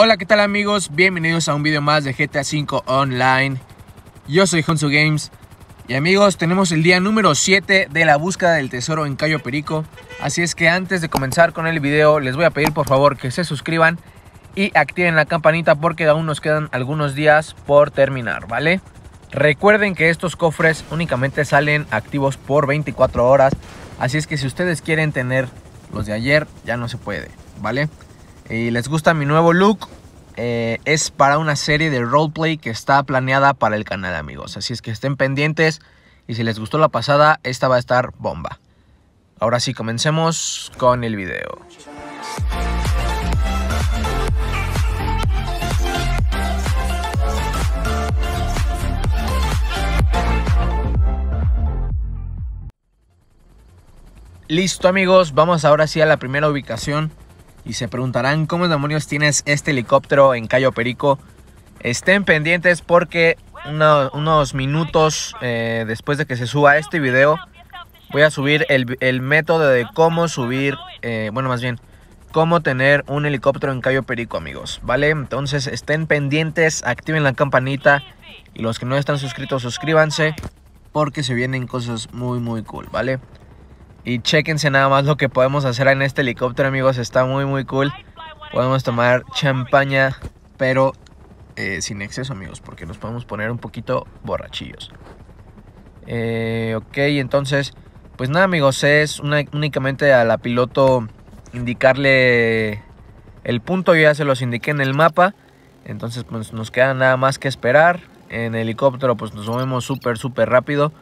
Hola, ¿qué tal amigos? Bienvenidos a un video más de GTA 5 Online. Yo soy Honsu Games. Y amigos, tenemos el día número 7 de la búsqueda del tesoro en Cayo Perico. Así es que antes de comenzar con el video, les voy a pedir por favor que se suscriban y activen la campanita porque aún nos quedan algunos días por terminar, ¿vale? Recuerden que estos cofres únicamente salen activos por 24 horas. Así es que si ustedes quieren tener los de ayer, ya no se puede, ¿vale? vale y les gusta mi nuevo look, eh, es para una serie de roleplay que está planeada para el canal, amigos. Así es que estén pendientes y si les gustó la pasada, esta va a estar bomba. Ahora sí, comencemos con el video. Listo amigos, vamos ahora sí a la primera ubicación y se preguntarán cómo demonios tienes este helicóptero en Cayo Perico. Estén pendientes porque unos minutos eh, después de que se suba este video voy a subir el, método de cómo subir, eh, bueno más bien, cómo tener un helicóptero en Cayo Perico amigos, ¿vale? Entonces estén pendientes, activen la campanita y los que no están suscritos suscríbanse porque se vienen cosas muy muy cool, ¿vale? Y chequense nada más lo que podemos hacer en este helicóptero, amigos. Está muy, muy cool. Podemos tomar champaña, pero eh, sin exceso, amigos, porque nos podemos poner un poquito borrachillos. Eh, ok, entonces, pues nada, amigos, es únicamente a la piloto indicarle el punto. Yo ya se los indiqué en el mapa. Entonces, pues nos queda nada más que esperar. En helicóptero, pues nos movemos súper, súper rápido.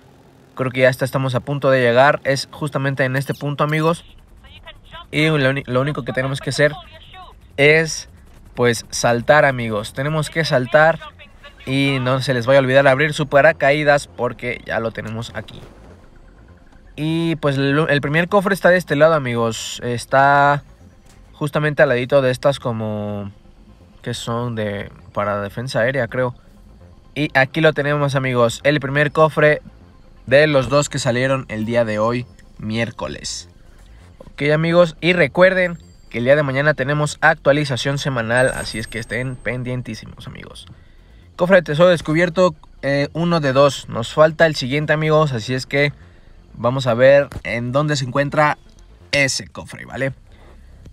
Creo que ya estamos a punto de llegar. Es justamente en este punto, amigos. Y lo, único que tenemos que hacer es pues saltar amigos. Tenemos que saltar y no se les vaya a olvidar abrir su paracaídas porque ya lo tenemos aquí. Y pues el primer cofre está de este lado amigos. Está justamente al ladito de estas como que son de para defensa aérea creo. Y aquí lo tenemos amigos. El primer cofre de los dos que salieron el día de hoy, miércoles. Ok amigos, y recuerden que el día de mañana tenemos actualización semanal, así es que estén pendientísimos amigos. Cofre de tesoro descubierto, eh, uno de dos. Nos falta el siguiente amigos, así es que vamos a ver en dónde se encuentra ese cofre, ¿vale?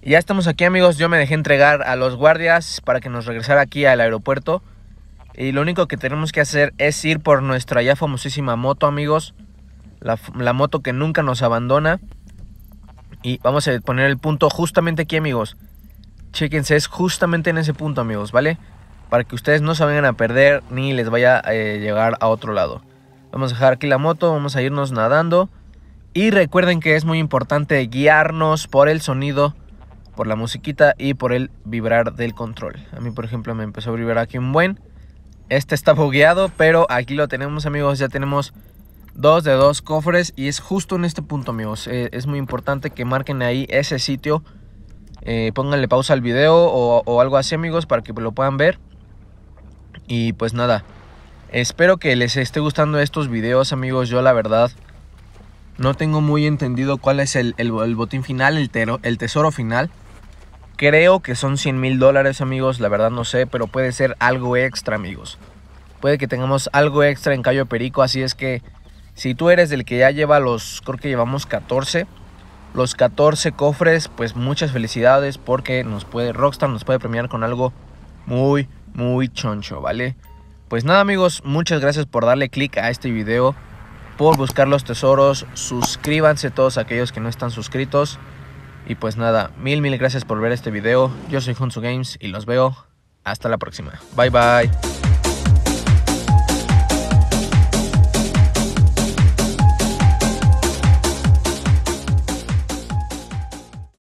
ya estamos aquí amigos, yo me dejé entregar a los guardias para que nos regresara aquí al aeropuerto. Y lo único que tenemos que hacer es ir por nuestra ya famosísima moto, amigos. La, moto que nunca nos abandona. Y vamos a poner el punto justamente aquí, amigos. Chéquense, es justamente en ese punto, amigos, ¿vale? Para que ustedes no se vayan a perder ni les vaya a eh, llegar a otro lado. Vamos a dejar aquí la moto, vamos a irnos nadando. Y recuerden que es muy importante guiarnos por el sonido, por la musiquita y por el vibrar del control. A mí, por ejemplo, me empezó a vibrar aquí un buen. Este está bugueado, pero aquí lo tenemos amigos, ya tenemos dos de dos cofres y es justo en este punto amigos. Eh, es muy importante que marquen ahí ese sitio, eh, pónganle pausa al video o, algo así amigos para que lo puedan ver. Y pues nada, espero que les esté gustando estos videos amigos, yo la verdad... No tengo muy entendido cuál es el, botín final, el tesoro final. Creo que son 100 mil dólares, amigos. La verdad no sé, pero puede ser algo extra, amigos. Puede que tengamos algo extra en Cayo Perico. Así es que si tú eres del que ya lleva los, creo que llevamos 14, los 14 cofres, pues muchas felicidades porque nos puede, Rockstar nos puede premiar con algo muy, muy choncho, ¿vale? Pues nada, amigos, muchas gracias por darle click a este video, por buscar los tesoros. Suscríbanse todos aquellos que no están suscritos. Y pues nada, mil mil gracias por ver este video. Yo soy Hunsu Games y los veo hasta la próxima. Bye bye.